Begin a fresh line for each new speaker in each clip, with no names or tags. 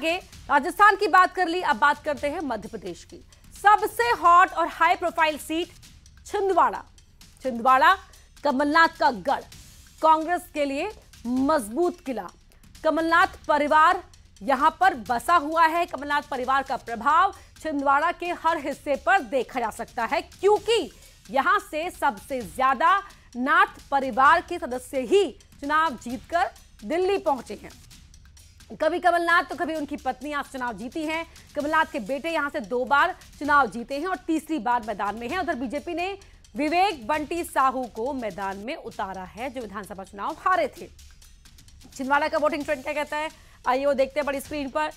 आगे राजस्थान की बात कर ली अब बात करते हैं मध्य प्रदेश की सबसे हॉट और high profile seat Chhindwara Chhindwara Kamal Nath का गढ़ कांग्रेस के लिए मजबूत किला कमलनाथ परिवार यहां पर बसा हुआ है कमलनाथ परिवार का प्रभाव छिंदवाड़ा के हर हिस्से पर देखा जा सकता है क्योंकि यहां से सबसे ज्यादा नाथ परिवार के सदस्य ही चुनाव जीतकर दिल्ली पहुंचे हैं कभी कमलनाथ तो कभी उनकी पत्नी आप चुनाव जीती हैं कमलनाथ के बेटे यहां से दो बार चुनाव जीते हैं और तीसरी बार मैदान में हैं उधर बीजेपी ने विवेक बंटी साहू को मैदान में उतारा है जो विधानसभा चुनाव हारे थे छिंदवाड़ा का वोटिंग ट्रेंड क्या कहता है आइए वो देखते हैं बड़ी स्क्रीन पर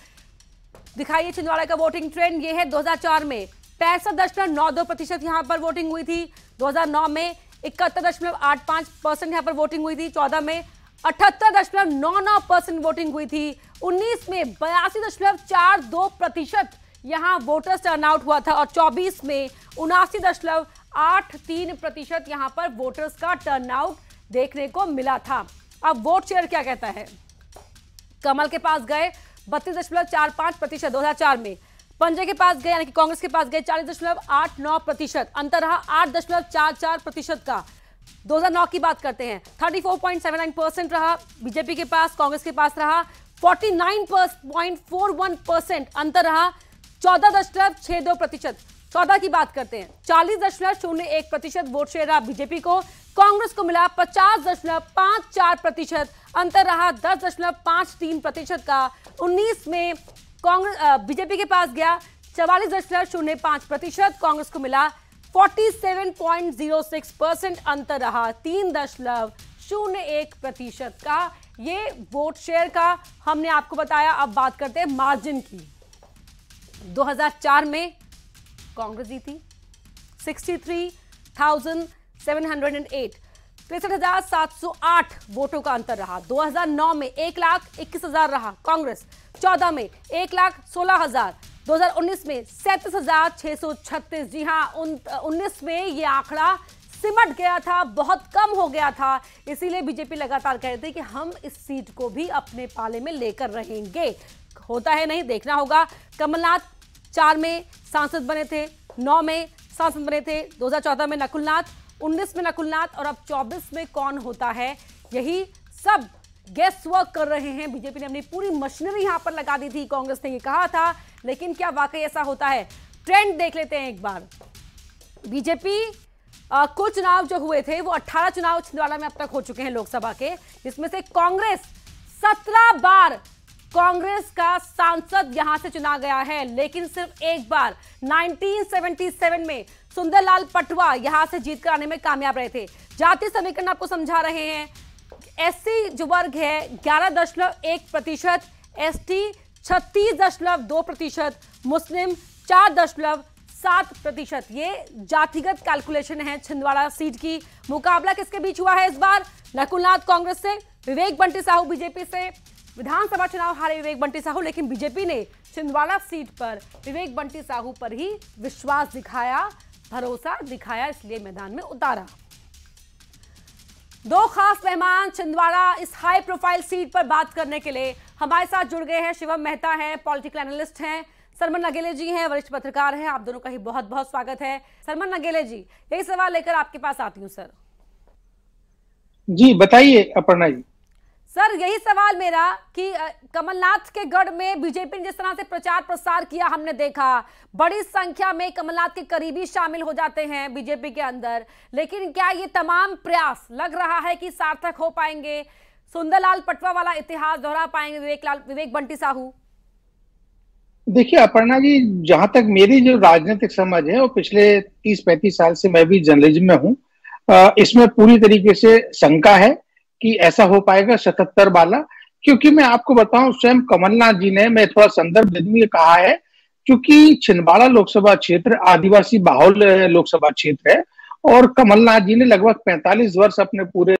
दिखाइए छिंदवाड़ा का वोटिंग ट्रेंड ये है दो में पैंसठ दशमलव नौ दो प्रतिशत यहाँ पर वोटिंग हुई थी 2009 में इकहत्तर दशमलव आठ पांच परसेंट यहाँ पर वोटिंग हुई थी 14 में अठहत्तर दशमलव नौ नौ परसेंट वोटिंग हुई थी 19 में बयासी दशमलव चार दो प्रतिशत यहाँ वोटर्स टर्न आउट हुआ था और 24 में उनासी दशमलव आठ तीन प्रतिशत यहाँ पर वोटर्स का टर्न आउट देखने को मिला था अब वोट शेयर क्या कहता है कमल के पास गए बत्तीस दशमलव चार पांच प्रतिशत दो में पंजे के पास गए यानी कि कांग्रेस के पास गए चालीस दशमलव आठ नौ प्रतिशत अंतर रहा आठ दशमलव चार चार प्रतिशत का 2009 की बात करते हैं 34.79 परसेंट रहा बीजेपी के पास कांग्रेस के पास रहा 49.41 परसेंट अंतर रहा चौदह दशमलव छह दो प्रतिशत चौदह की बात करते हैं चालीस दशमलव शून्य एक प्रतिशत वोट शेयर रहा बीजेपी को कांग्रेस को मिला पचास दशमलव पांच चार प्रतिशत अंतर रहा दस दशमलव पांच तीन प्रतिशत का उन्नीस में कांग्रेस बीजेपी के पास गया चवालीस दशमलव शून्य पांच प्रतिशत कांग्रेस को मिला 47.06 परसेंट अंतर रहा तीन दशमलव शून्य एक प्रतिशत का ये वोट शेयर का हमने आपको बताया अब बात करते हैं मार्जिन की 2004 में कांग्रेस जीती 63,708 तिरसठ हजार सात सौ आठ वोटों का अंतर रहा 2009 में एक लाख इक्कीस हजार रहा कांग्रेस 14 में एक लाख सोलह हजार 2019 में सैंतीस हजार छह सौ छत्तीस जी हाँ उन्नीस में ये आंकड़ा सिमट गया था बहुत कम हो गया था इसीलिए बीजेपी लगातार कह रहे थे कि हम इस सीट को भी अपने पाले में लेकर रहेंगे होता है नहीं देखना होगा कमलनाथ चार में सांसद बने थे नौ में सांसद बने थे 2014 में नकुलनाथ 19 में नकुलनाथ और अब 24 में कौन होता है यही सब गेस्ट वर्क कर रहे हैं बीजेपी ने अपनी पूरी मशीनरी यहां पर लगा दी थी कांग्रेस ने ये कहा था लेकिन क्या वाकई ऐसा होता है ट्रेंड देख लेते हैं एक बार बीजेपी कुल चुनाव जो हुए थे वो 18 चुनाव छिंदवाड़ा में अब तक हो चुके हैं लोकसभा के जिसमें से कांग्रेस 17 बार कांग्रेस का सांसद यहां से चुना गया है लेकिन सिर्फ एक बार 1977 में सुंदरलाल पटवा यहां से जीतकर आने में कामयाब रहे थे जाति समीकरण आपको समझा रहे हैं एससी जो वर्ग है ग्यारह दशमलव एक प्रतिशत एस टी छत्तीस दशमलव दो प्रतिशत मुस्लिम चार दशमलव सात प्रतिशत ये जातिगत कैलकुलेशन है छिंदवाड़ा सीट की मुकाबला किसके बीच हुआ है इस बार नकुलनाथ कांग्रेस से विवेक बंटी साहू बीजेपी से विधानसभा चुनाव हारे विवेक बंटी साहू लेकिन बीजेपी ने छिंदवाड़ा सीट पर विवेक बंटी साहू पर ही विश्वास दिखाया भरोसा दिखाया इसलिए मैदान में उतारा दो खास मेहमान छिंदवाड़ा इस हाई प्रोफाइल सीट पर बात करने के लिए हमारे साथ जुड़ गए हैं शिवम मेहता हैं पॉलिटिकल एनालिस्ट हैं सरमन नगेले जी हैं वरिष्ठ पत्रकार हैं आप दोनों का ही बहुत बहुत स्वागत है सरमन नगेले जी यही सवाल लेकर आपके पास आती हूँ सर
जी बताइए अपर्णा जी
सर यही सवाल मेरा कि कमलनाथ के गढ़ में बीजेपी ने जिस तरह से प्रचार प्रसार किया हमने देखा बड़ी संख्या में कमलनाथ के करीबी शामिल हो जाते हैं बीजेपी के अंदर लेकिन क्या ये तमाम प्रयास लग रहा है कि सार्थक हो पाएंगे सुंदरलाल पटवा वाला इतिहास दोहरा पाएंगे विवेक लाल विवेक बंटी साहू
देखिए अपर्णा जी जहां तक मेरी जो राजनीतिक समझ है वो पिछले 30-35 साल से मैं भी जर्नलिज्म में हूँ इसमें पूरी तरीके से शंका है कि ऐसा हो पाएगा सतहत्तर वाला क्योंकि मैं आपको बताऊं स्वयं कमलनाथ जी ने मैं थोड़ा संदर्भ दे दूं कहा है क्योंकि छिंदवाड़ा लोकसभा क्षेत्र आदिवासी बाहुल लोकसभा क्षेत्र है और कमलनाथ जी ने लगभग 45 वर्ष अपने पूरे